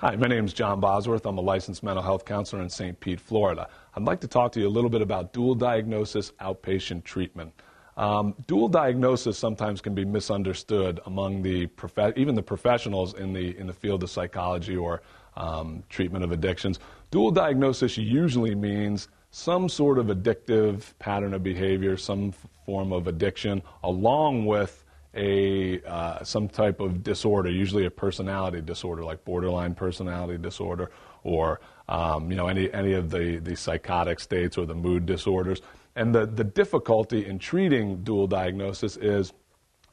Hi, my name is John Bosworth. I'm a licensed mental health counselor in St. Pete, Florida. I'd like to talk to you a little bit about dual diagnosis outpatient treatment. Um, dual diagnosis sometimes can be misunderstood among the prof- even the professionals in the in the field of psychology or um, treatment of addictions. Dual diagnosis usually means some sort of addictive pattern of behavior, some f- form of addiction, along with a uh, some type of disorder, usually a personality disorder, like borderline personality disorder, or um, you know any any of the the psychotic states or the mood disorders. And the the difficulty in treating dual diagnosis is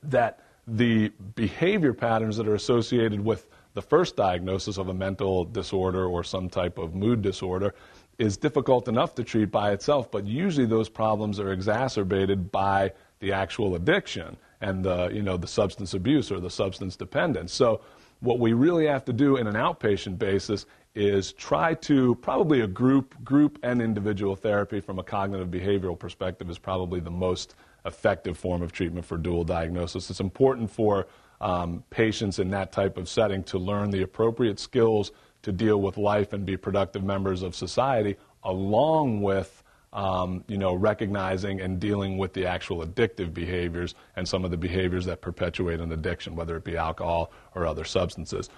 that the behavior patterns that are associated with the first diagnosis of a mental disorder or some type of mood disorder is difficult enough to treat by itself, but usually those problems are exacerbated by the actual addiction and the, you know, the substance abuse or the substance dependence. So what we really have to do in an outpatient basis is try to probably a group group and individual therapy from a cognitive behavioral perspective is probably the most effective form of treatment for dual diagnosis. It's important for um, patients in that type of setting to learn the appropriate skills to deal with life and be productive members of society, along with um, you know, recognizing and dealing with the actual addictive behaviors and some of the behaviors that perpetuate an addiction, whether it be alcohol or other substances.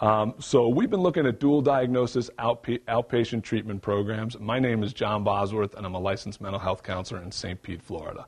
Um, so we've been looking at dual diagnosis outpa- outpatient treatment programs. My name is John Bosworth, and I'm a licensed mental health counselor in St. Pete, Florida.